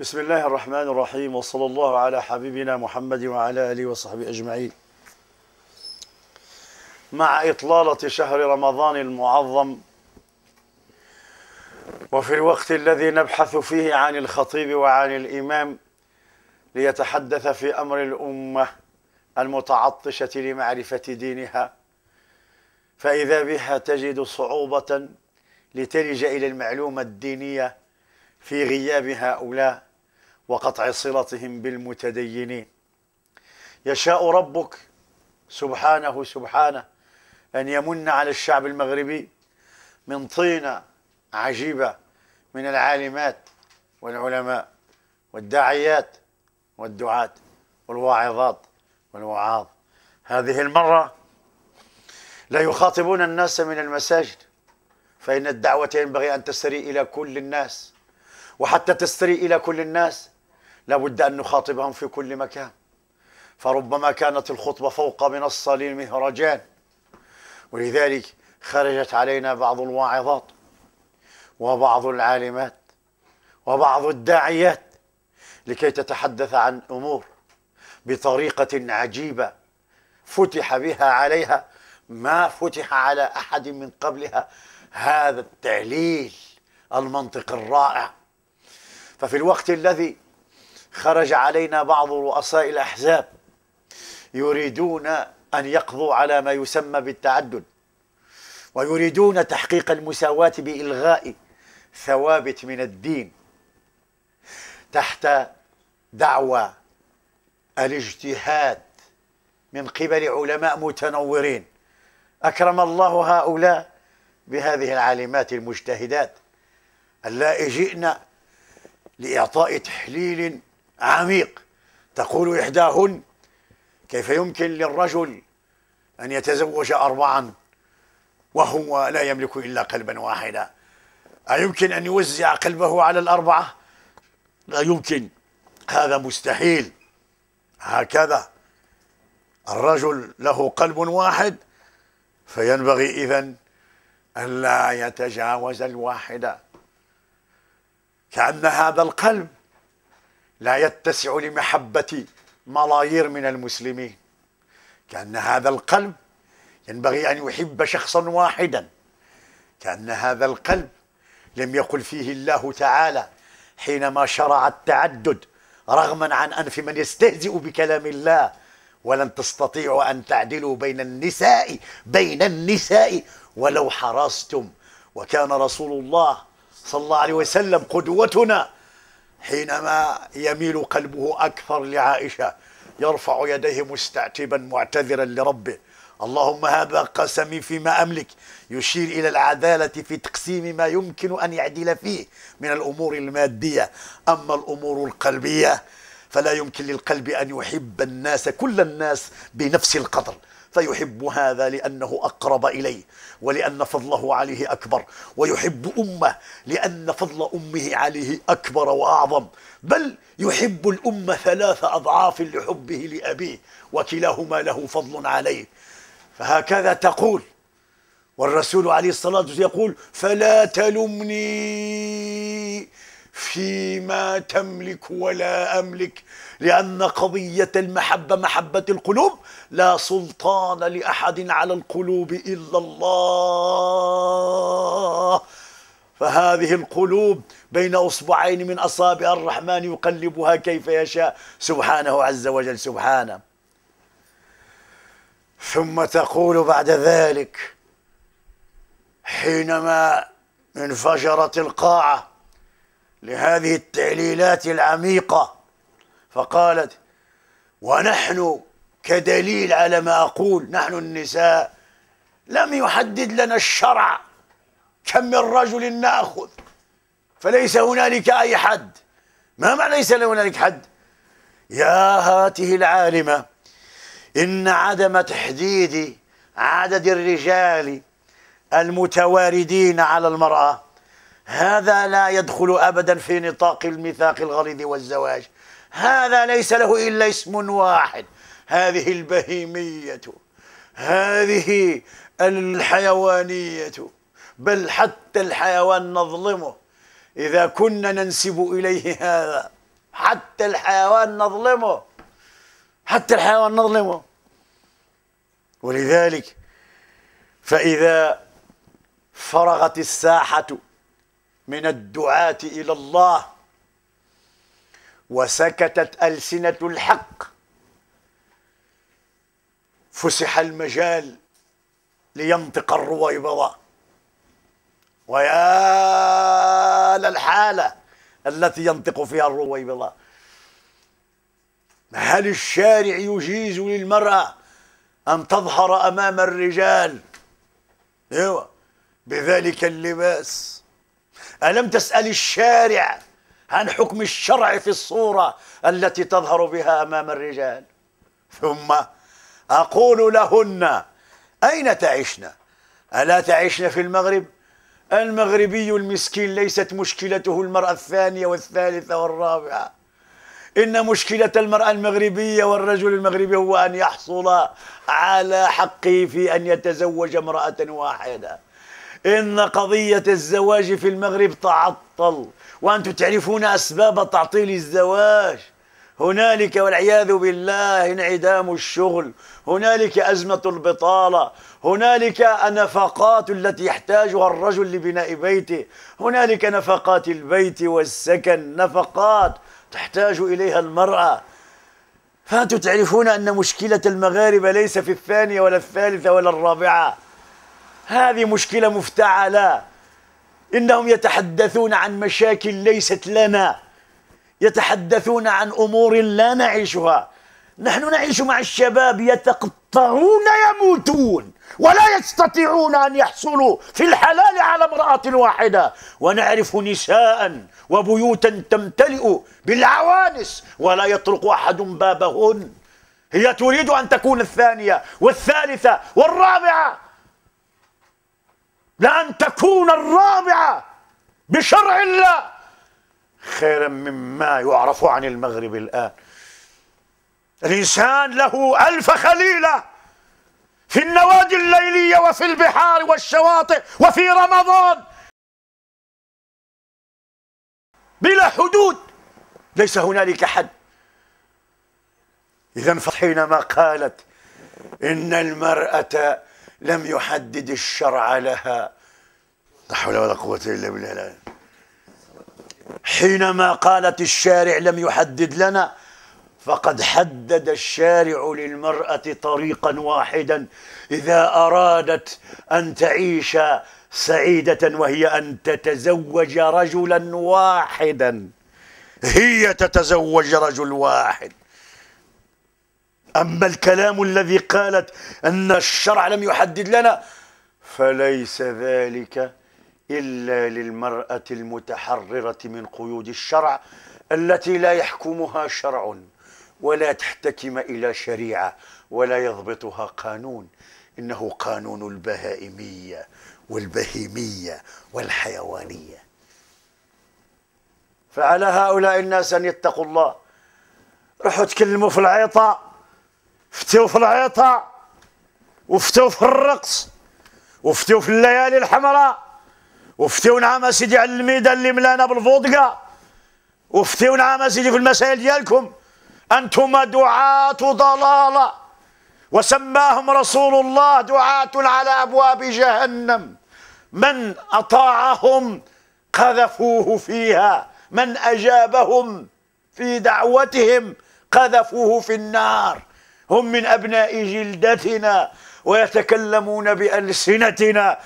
بسم الله الرحمن الرحيم وصلى الله على حبيبنا محمد وعلى اله وصحبه اجمعين. مع اطلاله شهر رمضان المعظم وفي الوقت الذي نبحث فيه عن الخطيب وعن الامام ليتحدث في امر الامه المتعطشه لمعرفه دينها فاذا بها تجد صعوبه لتلجا الى المعلومه الدينيه في غياب هؤلاء وقطع صلتهم بالمتدينين يشاء ربك سبحانه سبحانه أن يمن على الشعب المغربي من طينة عجيبة من العالمات والعلماء والداعيات والدعاة والواعظات والوعاظ هذه المرة لا يخاطبون الناس من المساجد فإن الدعوة ينبغي أن تسري إلى كل الناس وحتى تسري إلى كل الناس لابد أن نخاطبهم في كل مكان فربما كانت الخطبة فوق منصة للمهرجان ولذلك خرجت علينا بعض الواعظات وبعض العالمات وبعض الداعيات لكي تتحدث عن أمور بطريقة عجيبة فتح بها عليها ما فتح على أحد من قبلها هذا التعليل المنطق الرائع ففي الوقت الذي خرج علينا بعض رؤساء الأحزاب يريدون أن يقضوا على ما يسمى بالتعدد ويريدون تحقيق المساواة بإلغاء ثوابت من الدين تحت دعوى الاجتهاد من قبل علماء متنورين أكرم الله هؤلاء بهذه العالمات المجتهدات اللائي جئنا لإعطاء تحليل عميق تقول إحداهن كيف يمكن للرجل أن يتزوج أربعا وهو لا يملك إلا قلبا واحدا أيمكن أن يوزع قلبه على الأربعة لا يمكن هذا مستحيل هكذا الرجل له قلب واحد فينبغي إذن أن لا يتجاوز الواحدة كأن هذا القلب لا يتسع لمحبة ملايير من المسلمين كأن هذا القلب ينبغي أن يحب شخصا واحدا كأن هذا القلب لم يقل فيه الله تعالى حينما شرع التعدد رغما عن أنف من يستهزئ بكلام الله ولن تستطيعوا أن تعدلوا بين النساء بين النساء ولو حرصتم وكان رسول الله صلى الله عليه وسلم قدوتنا حينما يميل قلبه أكثر لعائشة يرفع يديه مستعتبا معتذرا لربه اللهم هذا قسمي فيما أملك يشير إلى العدالة في تقسيم ما يمكن أن يعدل فيه من الأمور المادية أما الأمور القلبية فلا يمكن للقلب أن يحب الناس كل الناس بنفس القدر فيحب هذا لأنه أقرب إليه ولأن فضله عليه أكبر ويحب أمه لأن فضل أمه عليه أكبر وأعظم بل يحب الأمة ثلاث أضعاف لحبه لأبيه وكلاهما له فضل عليه فهكذا تقول والرسول عليه الصلاة والسلام يقول فلا تلمني فيما تملك ولا أملك لأن قضية المحبة محبة القلوب لا سلطان لأحد على القلوب إلا الله فهذه القلوب بين أصبعين من أصابع الرحمن يقلبها كيف يشاء سبحانه عز وجل سبحانه ثم تقول بعد ذلك حينما انفجرت القاعه لهذه التعليلات العميقة فقالت ونحن كدليل على ما أقول نحن النساء لم يحدد لنا الشرع كم من رجل نأخذ فليس هنالك أي حد ما معنى ليس هنالك حد يا هاته العالمة إن عدم تحديد عدد الرجال المتواردين على المرأة هذا لا يدخل أبدا في نطاق الميثاق الغليظ والزواج هذا ليس له إلا اسم واحد هذه البهيمية هذه الحيوانية بل حتى الحيوان نظلمه إذا كنا ننسب إليه هذا حتى الحيوان نظلمه حتى الحيوان نظلمه ولذلك فإذا فرغت الساحة من الدعاة إلى الله وسكتت ألسنة الحق فسح المجال لينطق الرويبضة ويا للحالة التي ينطق فيها الرويبضة هل الشارع يجيز للمرأة أن تظهر أمام الرجال أيوة. بذلك اللباس ألم تسأل الشارع عن حكم الشرع في الصورة التي تظهر بها أمام الرجال ثم أقول لهن أين تعيشن ألا تعيشن في المغرب المغربي المسكين ليست مشكلته المرأة الثانية والثالثة والرابعة إن مشكلة المرأة المغربية والرجل المغربي هو أن يحصل على حقه في أن يتزوج امرأة واحدة إن قضية الزواج في المغرب تعطل وأنتم تعرفون أسباب تعطيل الزواج هنالك والعياذ بالله انعدام الشغل هنالك أزمة البطالة هنالك النفقات التي يحتاجها الرجل لبناء بيته هنالك نفقات البيت والسكن نفقات تحتاج إليها المرأة فأنتم تعرفون أن مشكلة المغاربة ليس في الثانية ولا الثالثة ولا الرابعة هذه مشكلة مفتعلة إنهم يتحدثون عن مشاكل ليست لنا يتحدثون عن أمور لا نعيشها نحن نعيش مع الشباب يتقطعون يموتون ولا يستطيعون أن يحصلوا في الحلال على امرأة واحدة ونعرف نساء وبيوتا تمتلئ بالعوانس ولا يطرق أحد بابهن هي تريد أن تكون الثانية والثالثة والرابعة لأن تكون الرابعة بشرع الله خيرا مما يعرف عن المغرب الآن الإنسان له ألف خليلة في النوادي الليلية وفي البحار والشواطئ وفي رمضان بلا حدود ليس هنالك حد إذا فحينما قالت إن المرأة لم يحدد الشرع لها لا حول ولا قوة إلا بالله حينما قالت الشارع لم يحدد لنا فقد حدد الشارع للمرأة طريقا واحدا إذا أرادت أن تعيش سعيدة وهي أن تتزوج رجلا واحدا هي تتزوج رجل واحد أما الكلام الذي قالت أن الشرع لم يحدد لنا فليس ذلك إلا للمرأة المتحررة من قيود الشرع التي لا يحكمها شرع ولا تحتكم إلى شريعة ولا يضبطها قانون إنه قانون البهائمية والبهيمية والحيوانية فعلى هؤلاء الناس أن يتقوا الله روحوا تكلموا في العيطة فتيو في العيطه وفتيو في الرقص وفتيو في الليالي الحمراء وفتيو نعم سيدي على الميدان اللي ملانا بالفودكا وفتيو نعم سيدي في المسائل ديالكم انتم دعاة ضلاله وسماهم رسول الله دعاة على ابواب جهنم من اطاعهم قذفوه فيها من اجابهم في دعوتهم قذفوه في النار هم من أبناء جلدتنا ويتكلمون بألسنتنا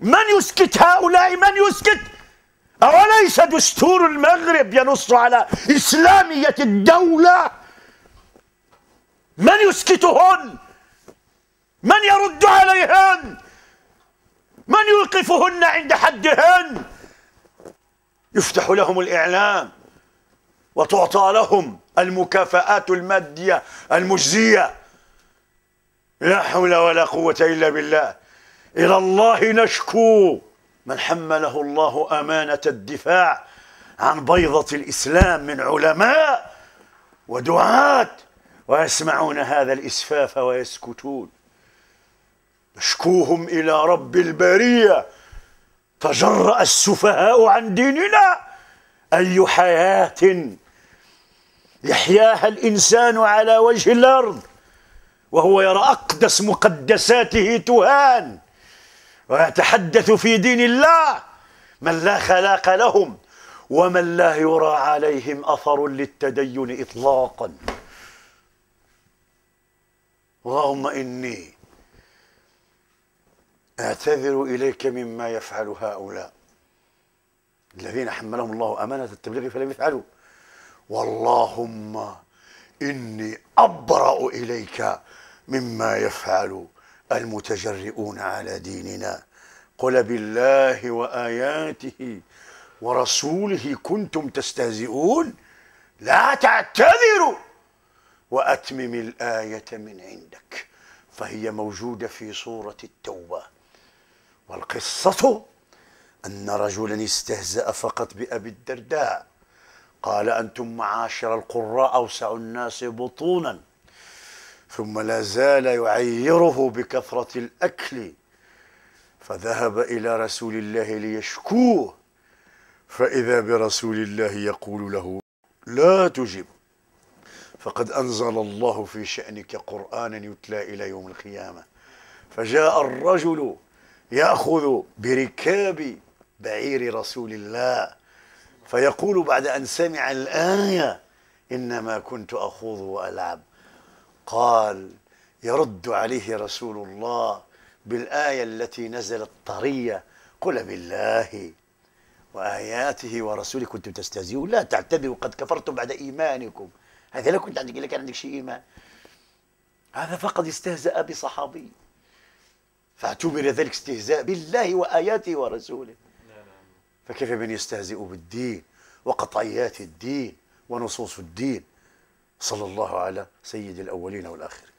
من يسكت هؤلاء من يسكت أوليس دستور المغرب ينص على إسلامية الدولة من يسكتهن من يرد عليهن من يوقفهن عند حدهن يفتح لهم الإعلام وتعطى لهم المكافآت المادية المجزية لا حول ولا قوة إلا بالله إلى الله نشكو من حمله الله أمانة الدفاع عن بيضة الإسلام من علماء ودعاة ويسمعون هذا الإسفاف ويسكتون نشكوهم إلى رب البرية تجرأ السفهاء عن ديننا أي حياة يحياها الإنسان على وجه الأرض وهو يرى أقدس مقدساته تهان ويتحدث في دين الله من لا خلاق لهم ومن لا يرى عليهم أثر للتدين إطلاقا اللهم إني أعتذر إليك مما يفعل هؤلاء الذين حملهم الله أمانة التبليغ فلم يفعلوا واللهم إني أبرأ إليك مما يفعل المتجرئون على ديننا قل بالله وآياته ورسوله كنتم تستهزئون لا تعتذروا وأتمم الآية من عندك فهي موجودة في سورة التوبة والقصة أن رجلا استهزأ فقط بأبي الدرداء قال أنتم معاشر القراء أوسع الناس بطونا ثم لا زال يعيره بكثرة الأكل فذهب إلى رسول الله ليشكوه فإذا برسول الله يقول له لا تجب فقد أنزل الله في شأنك قرآنا يتلى إلى يوم القيامة فجاء الرجل يأخذ بركاب بعير رسول الله فيقول بعد أن سمع الآية إنما كنت أخوض وألعب قال يرد عليه رسول الله بالآية التي نزلت طرية قل بالله وآياته ورسوله كنتم تستهزئون لا تعتذروا قد كفرتم بعد إيمانكم هذا لا كنت عندك كان عندك شيء إيمان هذا فقد استهزأ بصحابي فاعتبر ذلك استهزاء بالله وآياته ورسوله فكيف من يستهزئ بالدين وقطعيات الدين ونصوص الدين صلى الله على سيد الأولين والآخرين